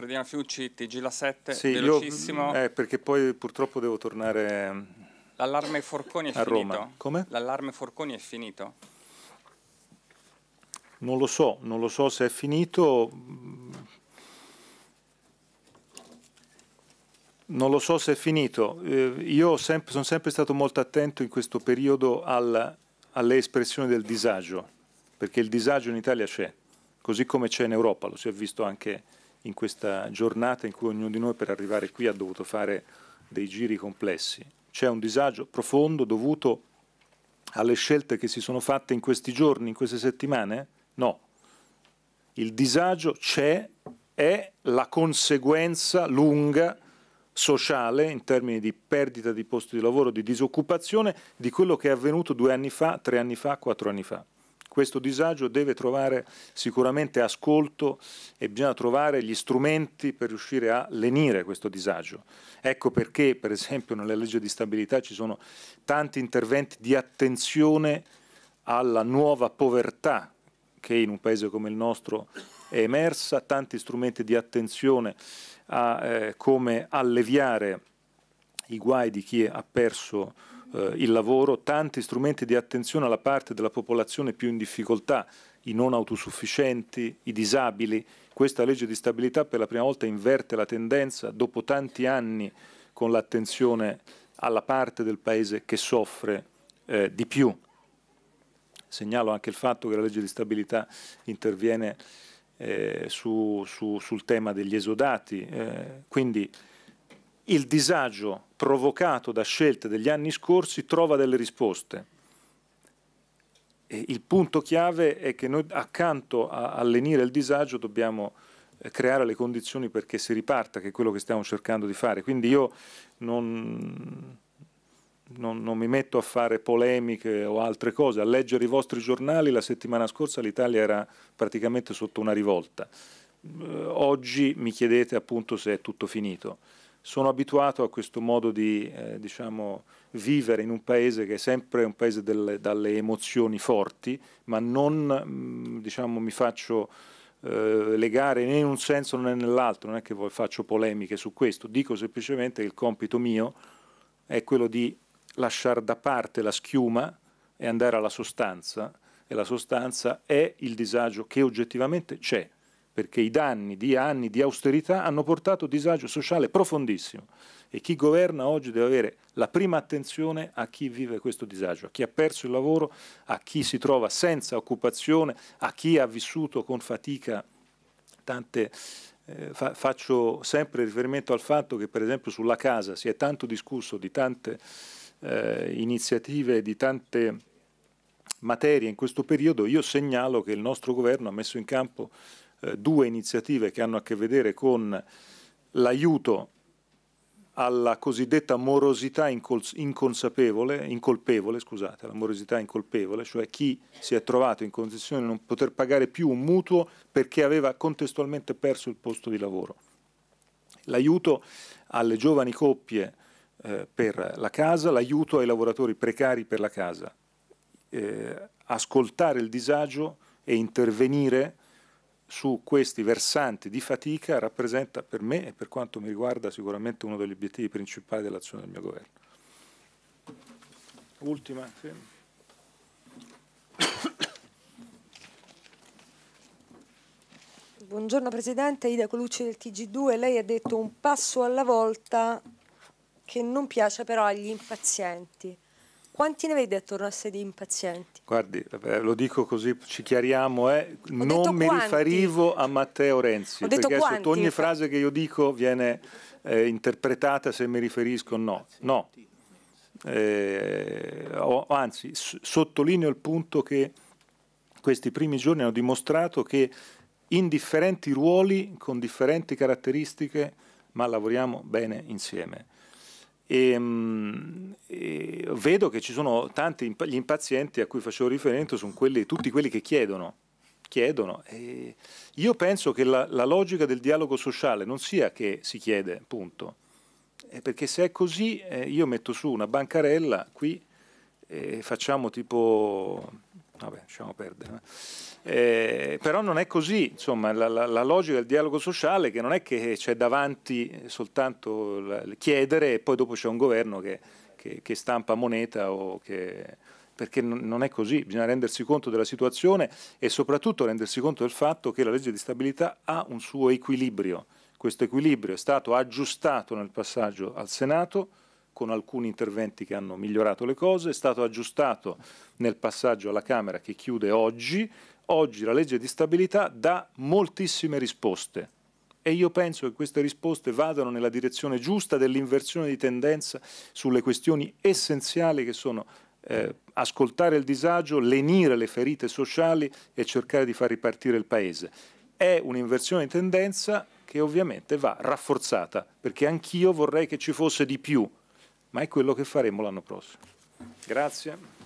Fredina Fiucci, TG La 7, sì, velocissimo. Io, mm, eh, perché poi purtroppo devo tornare mm, L'allarme Forconi è a finito? Come? L'allarme Forconi è finito? Non lo so, non lo so se è finito. Non lo so se è finito. Eh, io sempre, sono sempre stato molto attento in questo periodo al, alle espressioni del disagio, perché il disagio in Italia c'è, così come c'è in Europa, lo si è visto anche in questa giornata in cui ognuno di noi per arrivare qui ha dovuto fare dei giri complessi. C'è un disagio profondo dovuto alle scelte che si sono fatte in questi giorni, in queste settimane? No. Il disagio c'è, è la conseguenza lunga sociale in termini di perdita di posti di lavoro, di disoccupazione, di quello che è avvenuto due anni fa, tre anni fa, quattro anni fa questo disagio deve trovare sicuramente ascolto e bisogna trovare gli strumenti per riuscire a lenire questo disagio. Ecco perché per esempio nella legge di stabilità ci sono tanti interventi di attenzione alla nuova povertà che in un paese come il nostro è emersa, tanti strumenti di attenzione a eh, come alleviare i guai di chi ha perso eh, il lavoro, tanti strumenti di attenzione alla parte della popolazione più in difficoltà, i non autosufficienti, i disabili. Questa legge di stabilità per la prima volta inverte la tendenza dopo tanti anni con l'attenzione alla parte del Paese che soffre eh, di più. Segnalo anche il fatto che la legge di stabilità interviene eh, su, su, sul tema degli esodati, eh, quindi il disagio provocato da scelte degli anni scorsi trova delle risposte. E il punto chiave è che noi accanto a allenire il disagio dobbiamo eh, creare le condizioni perché si riparta, che è quello che stiamo cercando di fare. Quindi io non, non, non mi metto a fare polemiche o altre cose, a leggere i vostri giornali la settimana scorsa l'Italia era praticamente sotto una rivolta. Oggi mi chiedete appunto se è tutto finito sono abituato a questo modo di eh, diciamo, vivere in un paese che è sempre un paese delle, dalle emozioni forti, ma non mm, diciamo, mi faccio eh, legare né in un senso né nell'altro, non è che faccio polemiche su questo, dico semplicemente che il compito mio è quello di lasciare da parte la schiuma e andare alla sostanza, e la sostanza è il disagio che oggettivamente c'è perché i danni di anni di austerità hanno portato disagio sociale profondissimo e chi governa oggi deve avere la prima attenzione a chi vive questo disagio, a chi ha perso il lavoro, a chi si trova senza occupazione, a chi ha vissuto con fatica tante... Eh, fa faccio sempre riferimento al fatto che per esempio sulla casa si è tanto discusso di tante eh, iniziative, di tante materie in questo periodo, io segnalo che il nostro governo ha messo in campo eh, due iniziative che hanno a che vedere con l'aiuto alla cosiddetta morosità inconsapevole, incolpevole, scusate, la morosità incolpevole, cioè chi si è trovato in condizione di non poter pagare più un mutuo perché aveva contestualmente perso il posto di lavoro. L'aiuto alle giovani coppie eh, per la casa, l'aiuto ai lavoratori precari per la casa. Eh, ascoltare il disagio e intervenire su questi versanti di fatica rappresenta per me e per quanto mi riguarda sicuramente uno degli obiettivi principali dell'azione del mio governo. Ultima. Sì. Buongiorno Presidente, Ida Colucci del TG2. Lei ha detto un passo alla volta che non piace però agli impazienti. Quanti ne vedi attorno a sé di impazienti? Guardi, eh, lo dico così, ci chiariamo, eh. non mi riferivo a Matteo Renzi, perché sotto ogni frase che io dico viene eh, interpretata se mi riferisco o no. No, eh, anzi sottolineo il punto che questi primi giorni hanno dimostrato che in differenti ruoli, con differenti caratteristiche, ma lavoriamo bene insieme. E, ehm, e eh, vedo che ci sono tanti gli impazienti a cui facevo riferimento, sono quelli, tutti quelli che chiedono. chiedono eh, io penso che la, la, logica del dialogo sociale non sia che si chiede, punto. Eh, perché se è così, eh, io metto su una bancarella qui e facciamo tipo vabbè, lasciamo perdere. Eh. eh, però non è così, insomma, la, la, la, logica del dialogo sociale che non è che c'è davanti soltanto il chiedere e poi dopo c'è un governo che, che, che stampa moneta che, perché non è così, bisogna rendersi conto della situazione e soprattutto rendersi conto del fatto che la legge di stabilità ha un suo equilibrio. Questo equilibrio è stato aggiustato nel passaggio al Senato, con alcuni interventi che hanno migliorato le cose, è stato aggiustato nel passaggio alla Camera che chiude oggi. Oggi la legge di stabilità dà moltissime risposte e io penso che queste risposte vadano nella direzione giusta dell'inversione di tendenza sulle questioni essenziali che sono eh, ascoltare il disagio, lenire le ferite sociali e cercare di far ripartire il Paese. È un'inversione di tendenza che ovviamente va rafforzata, perché anch'io vorrei che ci fosse di più ma è quello che faremo l'anno prossimo. Grazie.